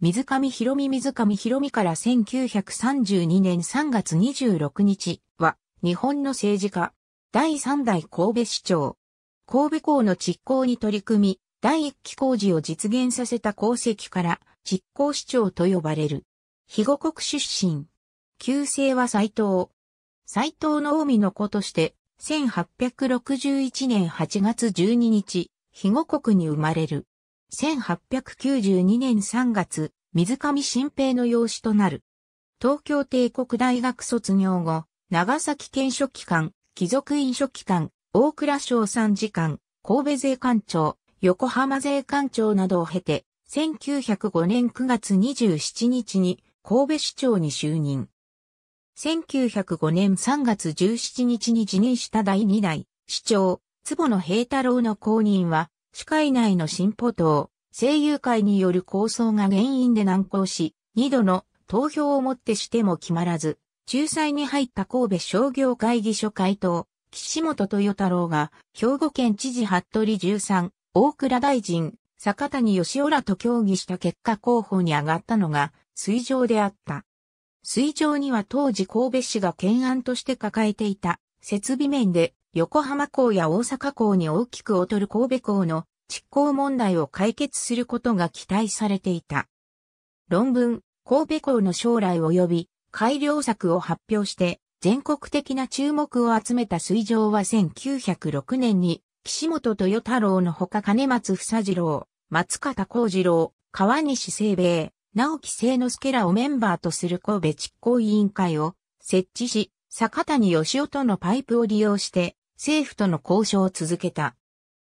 水上博美水上博美から1932年3月26日は、日本の政治家、第3代神戸市長、神戸港の実行に取り組み、第1期工事を実現させた功績から、実行市長と呼ばれる。肥後国出身。旧姓は斎藤。斎藤の海の子として、1861年8月12日、肥後国に生まれる。1892年3月、水上新平の養子となる。東京帝国大学卒業後、長崎県書記官、貴族院書記官、大倉省参事官、神戸税官長、横浜税官長などを経て、1905年9月27日に神戸市長に就任。1905年3月17日に辞任した第2代市長、坪野平太郎の後任は市会内の進歩党、声優会による構想が原因で難航し、2度の投票をもってしても決まらず、仲裁に入った神戸商業会議所会頭、岸本豊太郎が、兵庫県知事服部13、大倉大臣、坂谷義浦と協議した結果候補に上がったのが、水上であった。水上には当時神戸市が懸案として抱えていた、設備面で、横浜港や大阪港に大きく劣る神戸港の執行問題を解決することが期待されていた。論文、神戸港の将来及び改良策を発表して全国的な注目を集めた水上は1906年に岸本豊太郎のほか金松房次郎、松方幸次郎、川西清兵衛、直木清之助らをメンバーとする神戸執行委員会を設置し、坂谷義夫とのパイプを利用して政府との交渉を続けた。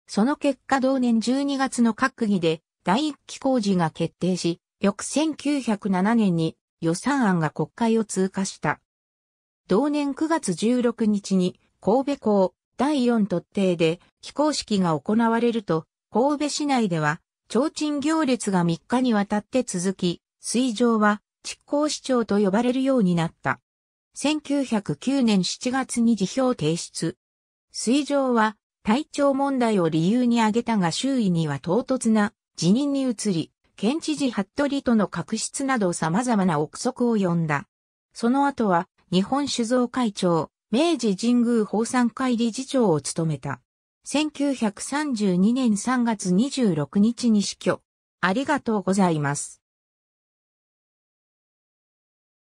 その結果同年12月の閣議で第1期工事が決定し、翌1907年に予算案が国会を通過した。同年9月16日に神戸港第4特定で非公式が行われると、神戸市内では、提灯行列が3日にわたって続き、水上は、執行市長と呼ばれるようになった。1909年7月に辞表提出。水上は、体調問題を理由に挙げたが周囲には唐突な辞任に移り、県知事服部との確執など様々な憶測を呼んだ。その後は、日本酒造会長、明治神宮法産会理事長を務めた。1932年3月26日に死去。ありがとうございます。